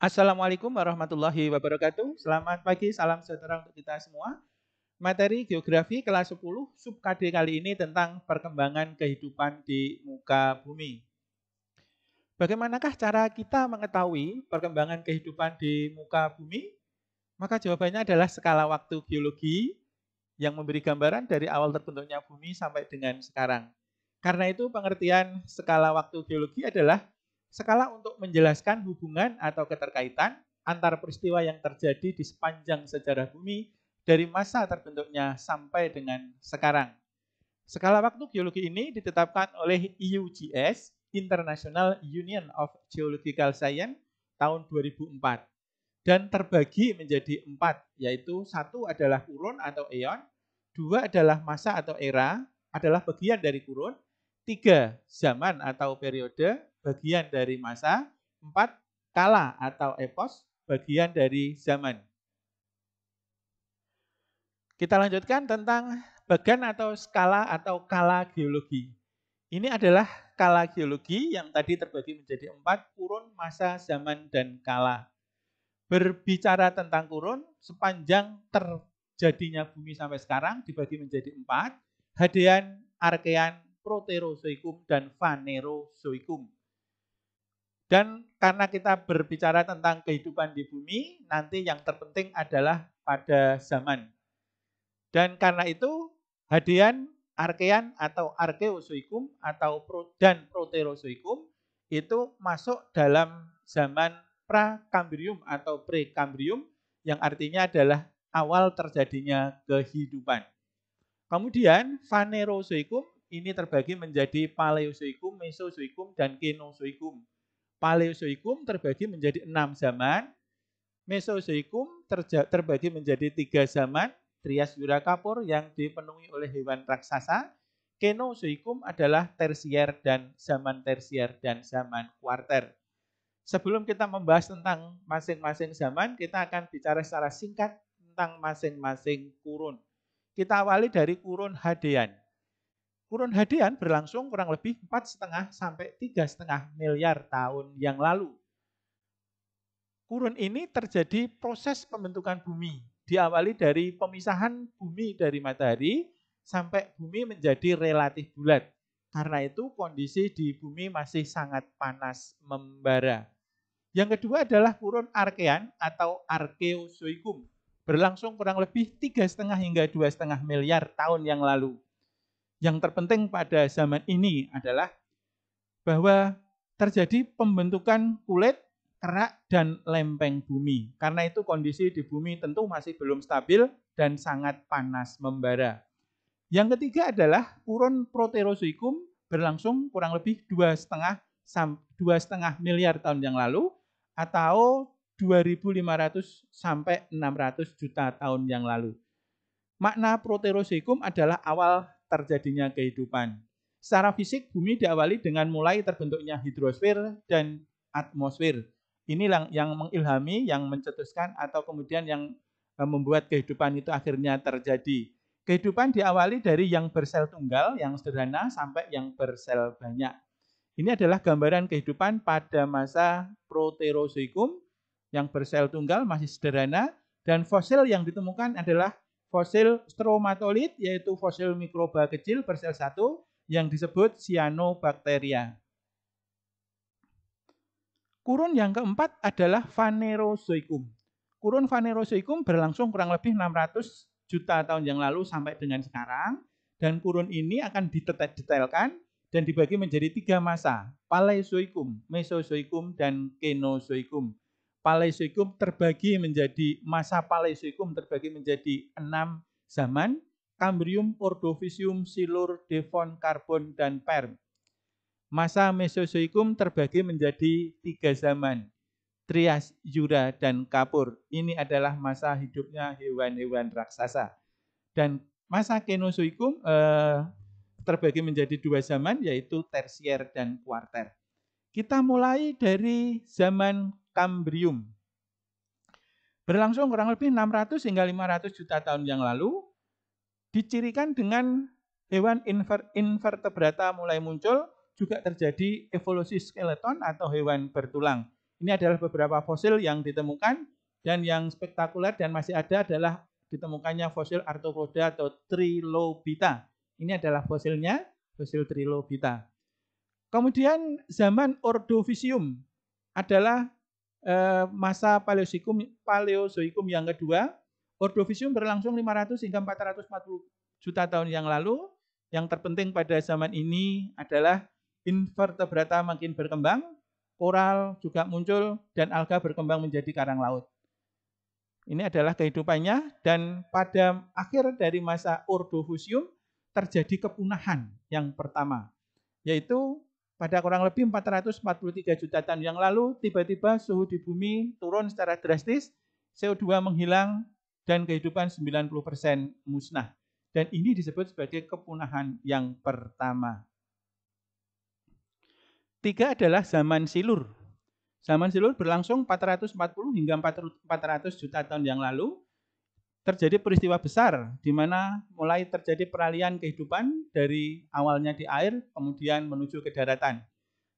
Assalamualaikum warahmatullahi wabarakatuh. Selamat pagi, salam sejahtera untuk kita semua. Materi geografi kelas 10 sub KD kali ini tentang perkembangan kehidupan di muka bumi. Bagaimanakah cara kita mengetahui perkembangan kehidupan di muka bumi? Maka jawabannya adalah skala waktu geologi yang memberi gambaran dari awal terbentuknya bumi sampai dengan sekarang. Karena itu pengertian skala waktu geologi adalah skala untuk menjelaskan hubungan atau keterkaitan antar peristiwa yang terjadi di sepanjang sejarah bumi dari masa terbentuknya sampai dengan sekarang. Skala waktu geologi ini ditetapkan oleh IUGS, e International Union of Geological Science, tahun 2004 dan terbagi menjadi empat, yaitu satu adalah kurun atau eon, dua adalah masa atau era, adalah bagian dari kurun, tiga zaman atau periode bagian dari masa, empat kala atau epos bagian dari zaman. Kita lanjutkan tentang bagan atau skala atau kala geologi. Ini adalah kala geologi yang tadi terbagi menjadi empat kurun masa, zaman, dan kala. Berbicara tentang kurun, sepanjang terjadinya bumi sampai sekarang dibagi menjadi empat, Hadean, Arkean, proterozoikum dan fanerozoikum. Dan karena kita berbicara tentang kehidupan di bumi, nanti yang terpenting adalah pada zaman. Dan karena itu hadian arkean atau arkeozoikum atau pro, dan proterozoikum itu masuk dalam zaman prakambrium atau prekambrium yang artinya adalah awal terjadinya kehidupan. Kemudian fanerozoikum ini terbagi menjadi Paleozoikum, Mesozoikum, dan Kenozoikum. Paleozoikum terbagi menjadi enam zaman, Mesozoikum terbagi menjadi tiga zaman, Trias Yurakapur yang dipenuhi oleh hewan raksasa, Kenozoikum adalah tersier dan zaman tersier dan zaman kuarter. Sebelum kita membahas tentang masing-masing zaman, kita akan bicara secara singkat tentang masing-masing kurun. Kita awali dari kurun Hadean. Kurun Hadian berlangsung kurang lebih 4,5 sampai 3,5 miliar tahun yang lalu. Kurun ini terjadi proses pembentukan bumi. Diawali dari pemisahan bumi dari matahari sampai bumi menjadi relatif bulat. Karena itu kondisi di bumi masih sangat panas membara. Yang kedua adalah kurun Arkean atau Arkeozoikum. Berlangsung kurang lebih 3,5 hingga 2,5 miliar tahun yang lalu yang terpenting pada zaman ini adalah bahwa terjadi pembentukan kulit, kerak, dan lempeng bumi. Karena itu kondisi di bumi tentu masih belum stabil dan sangat panas membara. Yang ketiga adalah kurun proterozoikum berlangsung kurang lebih dua setengah dua setengah miliar tahun yang lalu atau 2.500 sampai 600 juta tahun yang lalu. Makna proterozoikum adalah awal terjadinya kehidupan. Secara fisik, bumi diawali dengan mulai terbentuknya hidrosfer dan atmosfer. Ini yang, yang mengilhami, yang mencetuskan, atau kemudian yang eh, membuat kehidupan itu akhirnya terjadi. Kehidupan diawali dari yang bersel tunggal, yang sederhana, sampai yang bersel banyak. Ini adalah gambaran kehidupan pada masa Proterozoikum, yang bersel tunggal masih sederhana, dan fosil yang ditemukan adalah fosil stromatolit yaitu fosil mikroba kecil bersel satu yang disebut cyanobacteria. Kurun yang keempat adalah Phanerozoikum. Kurun Phanerozoikum berlangsung kurang lebih 600 juta tahun yang lalu sampai dengan sekarang. Dan kurun ini akan didetailkan dan dibagi menjadi tiga masa. Paleozoikum, Mesozoikum, dan Kenozoikum. Paleozoikum terbagi menjadi masa Paleozoikum terbagi menjadi enam zaman Kambrium, Ordovisium, Silur, Devon, Karbon, dan Perm. Masa Mesozoikum terbagi menjadi tiga zaman, Trias, Jura, dan Kapur. Ini adalah masa hidupnya hewan-hewan raksasa. Dan masa Kenozoikum eh, terbagi menjadi dua zaman, yaitu tersier dan kuarter. Kita mulai dari zaman kambrium. Berlangsung kurang lebih 600 hingga 500 juta tahun yang lalu, dicirikan dengan hewan inver invertebrata mulai muncul, juga terjadi evolusi skeleton atau hewan bertulang. Ini adalah beberapa fosil yang ditemukan dan yang spektakuler dan masih ada adalah ditemukannya fosil arthropoda atau trilobita. Ini adalah fosilnya, fosil trilobita. Kemudian zaman Ordovisium adalah Eh, masa Paleozoikum Paleozoikum yang kedua. Ordovisium berlangsung 500 hingga 440 juta tahun yang lalu. Yang terpenting pada zaman ini adalah invertebrata makin berkembang, koral juga muncul, dan alga berkembang menjadi karang laut. Ini adalah kehidupannya dan pada akhir dari masa Ordovisium terjadi kepunahan yang pertama, yaitu pada kurang lebih 443 juta tahun yang lalu, tiba-tiba suhu di bumi turun secara drastis, CO2 menghilang, dan kehidupan 90% musnah. Dan ini disebut sebagai kepunahan yang pertama. Tiga adalah zaman silur. Zaman silur berlangsung 440 hingga 400 juta tahun yang lalu, terjadi peristiwa besar di mana mulai terjadi peralihan kehidupan dari awalnya di air kemudian menuju ke daratan.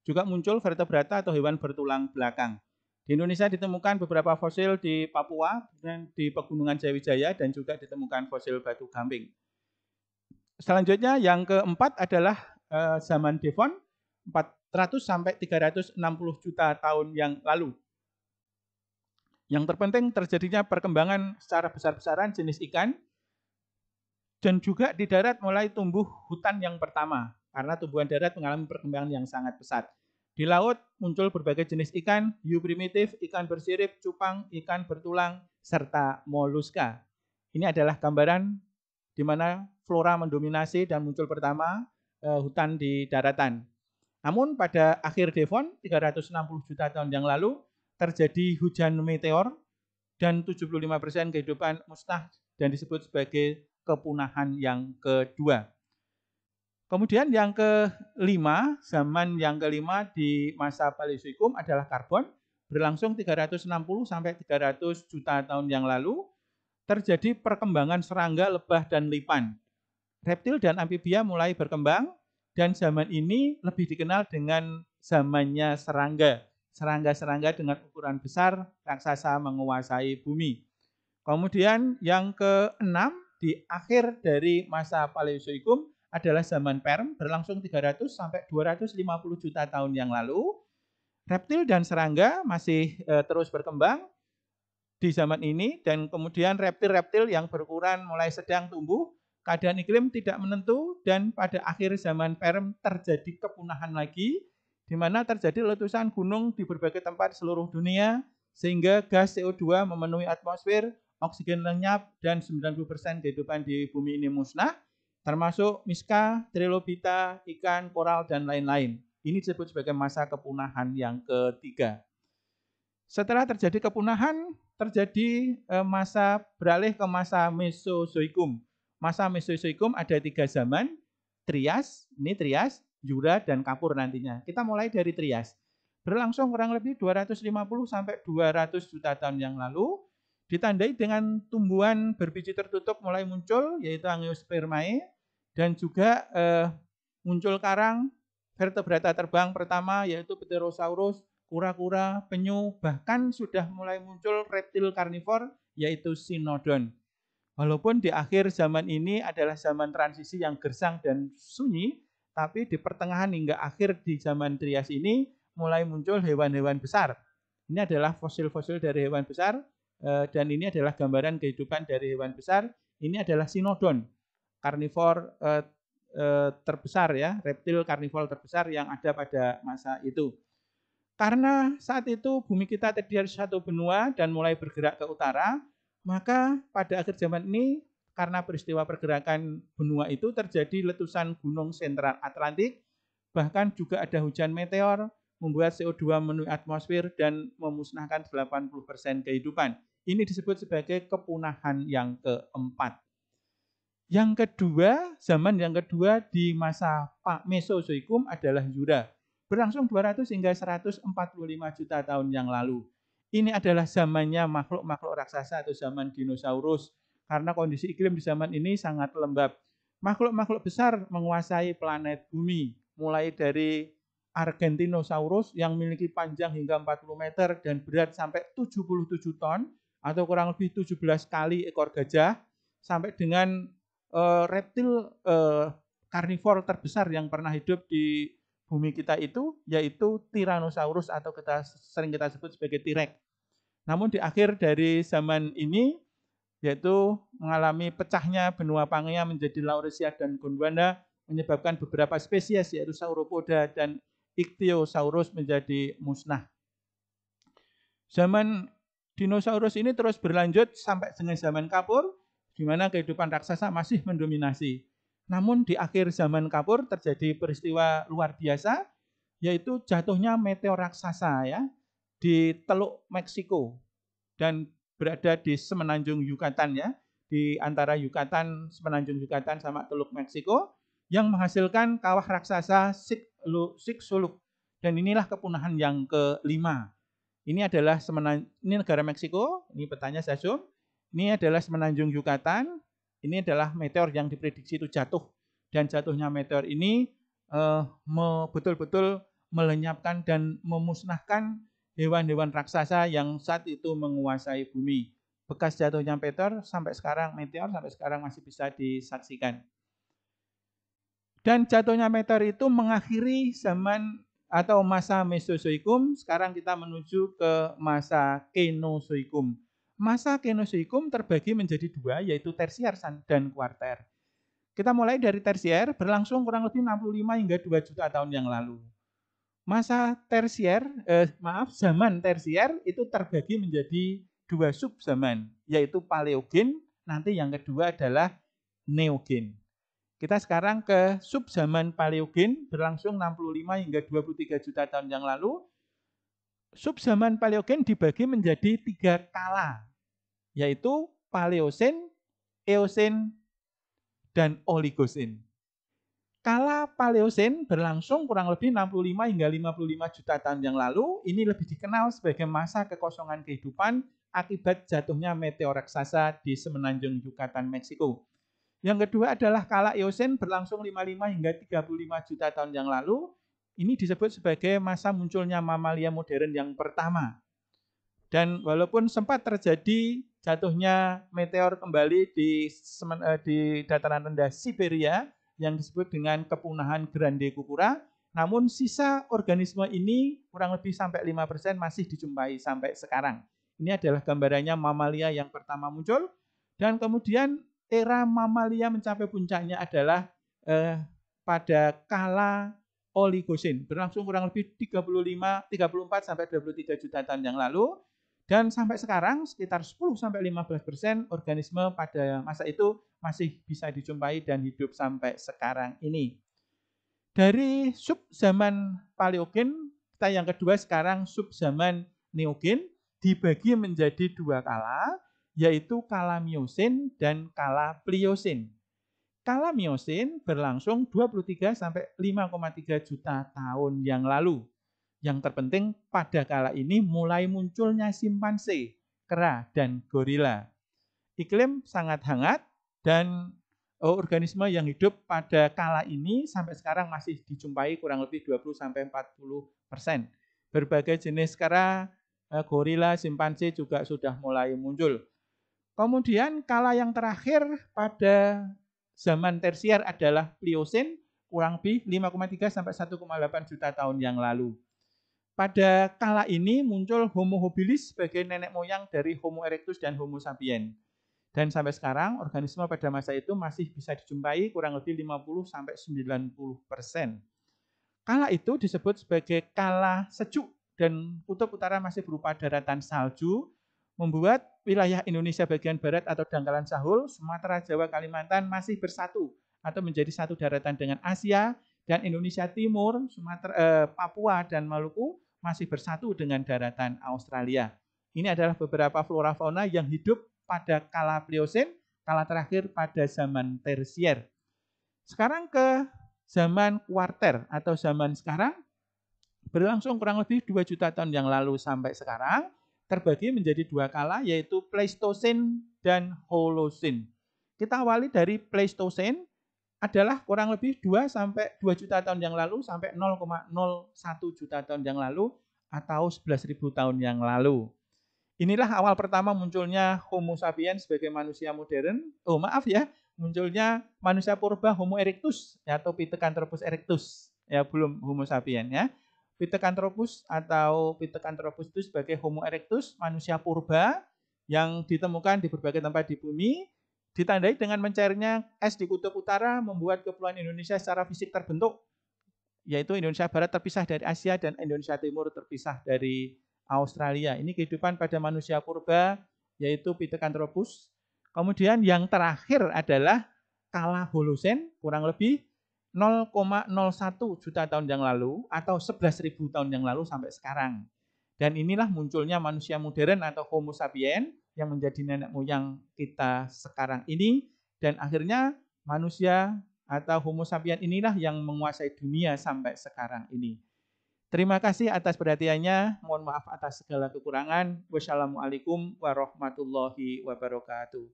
Juga muncul vertebrata atau hewan bertulang belakang. Di Indonesia ditemukan beberapa fosil di Papua, di Pegunungan Jayawijaya, dan juga ditemukan fosil batu gamping. Selanjutnya yang keempat adalah eh, zaman Devon, 400 sampai 360 juta tahun yang lalu. Yang terpenting terjadinya perkembangan secara besar-besaran jenis ikan dan juga di darat mulai tumbuh hutan yang pertama karena tumbuhan darat mengalami perkembangan yang sangat pesat. Di laut muncul berbagai jenis ikan, hiu primitif, ikan bersirip, cupang, ikan bertulang, serta moluska. Ini adalah gambaran di mana flora mendominasi dan muncul pertama eh, hutan di daratan. Namun pada akhir Devon 360 juta tahun yang lalu, terjadi hujan meteor dan 75% kehidupan mustah dan disebut sebagai kepunahan yang kedua. Kemudian yang kelima, zaman yang kelima di masa Paleozoikum adalah karbon, berlangsung 360 sampai 300 juta tahun yang lalu, terjadi perkembangan serangga, lebah, dan lipan. Reptil dan amfibia mulai berkembang, dan zaman ini lebih dikenal dengan zamannya serangga serangga-serangga dengan ukuran besar raksasa menguasai bumi. Kemudian yang keenam di akhir dari masa Paleozoikum adalah zaman Perm berlangsung 300 sampai 250 juta tahun yang lalu. Reptil dan serangga masih e, terus berkembang di zaman ini dan kemudian reptil-reptil yang berukuran mulai sedang tumbuh, keadaan iklim tidak menentu dan pada akhir zaman Perm terjadi kepunahan lagi di mana terjadi letusan gunung di berbagai tempat seluruh dunia sehingga gas CO2 memenuhi atmosfer, oksigen lenyap dan 90% kehidupan di bumi ini musnah termasuk miska, trilobita, ikan, koral dan lain-lain. Ini disebut sebagai masa kepunahan yang ketiga. Setelah terjadi kepunahan, terjadi e, masa beralih ke masa Mesozoikum. Masa Mesozoikum ada tiga zaman, Trias, ini Trias, Yura dan Kapur nantinya. Kita mulai dari Trias. Berlangsung kurang lebih 250 sampai 200 juta tahun yang lalu, ditandai dengan tumbuhan berbiji tertutup mulai muncul yaitu Angiospermae dan juga eh, muncul karang vertebrata terbang pertama yaitu Pterosaurus, kura-kura, penyu, bahkan sudah mulai muncul reptil karnivor yaitu Sinodon. Walaupun di akhir zaman ini adalah zaman transisi yang gersang dan sunyi, tapi di pertengahan hingga akhir di zaman Trias ini mulai muncul hewan-hewan besar. Ini adalah fosil-fosil dari hewan besar eh, dan ini adalah gambaran kehidupan dari hewan besar. Ini adalah sinodon, karnivor eh, eh, terbesar ya, reptil karnivor terbesar yang ada pada masa itu. Karena saat itu bumi kita terdiri dari satu benua dan mulai bergerak ke utara, maka pada akhir zaman ini karena peristiwa pergerakan benua itu terjadi letusan gunung sentral Atlantik, bahkan juga ada hujan meteor, membuat CO2 menuju atmosfer dan memusnahkan 80% kehidupan. Ini disebut sebagai kepunahan yang keempat. Yang kedua, zaman yang kedua di masa Pak Mesozoikum adalah Jura. Berlangsung 200 hingga 145 juta tahun yang lalu. Ini adalah zamannya makhluk-makhluk raksasa atau zaman dinosaurus karena kondisi iklim di zaman ini sangat lembab. Makhluk-makhluk besar menguasai planet bumi, mulai dari Argentinosaurus yang memiliki panjang hingga 40 meter dan berat sampai 77 ton atau kurang lebih 17 kali ekor gajah sampai dengan uh, reptil uh, karnivor terbesar yang pernah hidup di bumi kita itu yaitu Tyrannosaurus atau kita sering kita sebut sebagai T-Rex. Namun di akhir dari zaman ini yaitu mengalami pecahnya benua Pangea menjadi Laurasia dan Gondwana menyebabkan beberapa spesies yaitu Sauropoda dan Ichthyosaurus menjadi musnah. Zaman dinosaurus ini terus berlanjut sampai dengan zaman Kapur di mana kehidupan raksasa masih mendominasi. Namun di akhir zaman Kapur terjadi peristiwa luar biasa yaitu jatuhnya meteor raksasa ya di Teluk Meksiko dan berada di semenanjung Yucatan ya, di antara Yucatan, semenanjung Yucatan sama Teluk Meksiko yang menghasilkan kawah raksasa Suluk. Dan inilah kepunahan yang kelima. Ini adalah semenan, ini negara Meksiko, ini petanya saya zoom. Ini adalah semenanjung Yucatan, ini adalah meteor yang diprediksi itu jatuh. Dan jatuhnya meteor ini betul eh, betul-betul melenyapkan dan memusnahkan hewan-hewan raksasa yang saat itu menguasai bumi. Bekas jatuhnya Peter sampai sekarang, meteor sampai sekarang masih bisa disaksikan. Dan jatuhnya meteor itu mengakhiri zaman atau masa Mesozoikum, sekarang kita menuju ke masa Kenozoikum. Masa Kenozoikum terbagi menjadi dua, yaitu tersier dan kuarter. Kita mulai dari tersier, berlangsung kurang lebih 65 hingga 2 juta tahun yang lalu masa tersier, eh, maaf zaman tersier itu terbagi menjadi dua sub zaman, yaitu paleogen, nanti yang kedua adalah neogen. Kita sekarang ke sub zaman paleogen berlangsung 65 hingga 23 juta tahun yang lalu. Sub zaman paleogen dibagi menjadi tiga kala, yaitu paleosen, eosen, dan oligosen. Kala Paleosen berlangsung kurang lebih 65 hingga 55 juta tahun yang lalu, ini lebih dikenal sebagai masa kekosongan kehidupan akibat jatuhnya meteor raksasa di semenanjung Yucatan Meksiko. Yang kedua adalah kala Eosen berlangsung 55 hingga 35 juta tahun yang lalu. Ini disebut sebagai masa munculnya mamalia modern yang pertama. Dan walaupun sempat terjadi jatuhnya meteor kembali di, eh, di dataran rendah Siberia, yang disebut dengan kepunahan grande kukura. Namun sisa organisme ini kurang lebih sampai 5% masih dijumpai sampai sekarang. Ini adalah gambarannya mamalia yang pertama muncul. Dan kemudian era mamalia mencapai puncaknya adalah eh, pada kala Oligosin. Berlangsung kurang lebih 35, 34 sampai 23 juta tahun yang lalu. Dan sampai sekarang sekitar 10-15% organisme pada masa itu masih bisa dijumpai dan hidup sampai sekarang ini. Dari sub zaman Paleogen, kita yang kedua sekarang sub zaman Neogen dibagi menjadi dua kala, yaitu kala miosin dan kala pliosin. Kala miosin berlangsung 23 sampai 5,3 juta tahun yang lalu. Yang terpenting pada kala ini mulai munculnya simpanse, kera, dan gorila. Iklim sangat hangat dan e, organisme yang hidup pada kala ini sampai sekarang masih dijumpai kurang lebih 20-40 persen. Berbagai jenis kera, e, gorila, simpanse juga sudah mulai muncul. Kemudian kala yang terakhir pada zaman tersier adalah Pliosin kurang lebih 5,3 sampai 1,8 juta tahun yang lalu. Pada kala ini muncul Homo habilis sebagai nenek moyang dari Homo erectus dan Homo sapiens Dan sampai sekarang organisme pada masa itu masih bisa dijumpai kurang lebih 50 sampai 90 persen. Kala itu disebut sebagai kala sejuk dan kutub utara masih berupa daratan salju, membuat wilayah Indonesia bagian barat atau dangkalan sahul, Sumatera, Jawa, Kalimantan masih bersatu atau menjadi satu daratan dengan Asia dan Indonesia Timur, Sumatera, eh, Papua dan Maluku masih bersatu dengan daratan Australia. Ini adalah beberapa flora fauna yang hidup pada kala Pliosen, kala terakhir pada zaman tersier. Sekarang ke zaman kuarter atau zaman sekarang berlangsung kurang lebih 2 juta tahun yang lalu sampai sekarang terbagi menjadi dua kala yaitu Pleistosen dan Holosen. Kita awali dari Pleistosen adalah kurang lebih 2 sampai 2 juta tahun yang lalu sampai 0,01 juta tahun yang lalu atau 11.000 tahun yang lalu. Inilah awal pertama munculnya Homo sapiens sebagai manusia modern. Oh, maaf ya, munculnya manusia purba Homo erectus atau Pithecanthropus erectus. Ya, belum Homo sapiens ya. Pithecanthropus atau Pithecanthropus itu sebagai Homo erectus, manusia purba yang ditemukan di berbagai tempat di bumi Ditandai dengan mencairnya es di kutub utara membuat kepulauan Indonesia secara fisik terbentuk, yaitu Indonesia Barat terpisah dari Asia dan Indonesia Timur terpisah dari Australia. Ini kehidupan pada manusia purba, yaitu Pithecanthropus. Kemudian yang terakhir adalah kala Holosen, kurang lebih 0,01 juta tahun yang lalu atau 11.000 tahun yang lalu sampai sekarang. Dan inilah munculnya manusia modern atau Homo Sapiens yang menjadi nenek moyang kita sekarang ini. Dan akhirnya manusia atau Homo Sapiens inilah yang menguasai dunia sampai sekarang ini. Terima kasih atas perhatiannya. Mohon maaf atas segala kekurangan. Wassalamualaikum warahmatullahi wabarakatuh.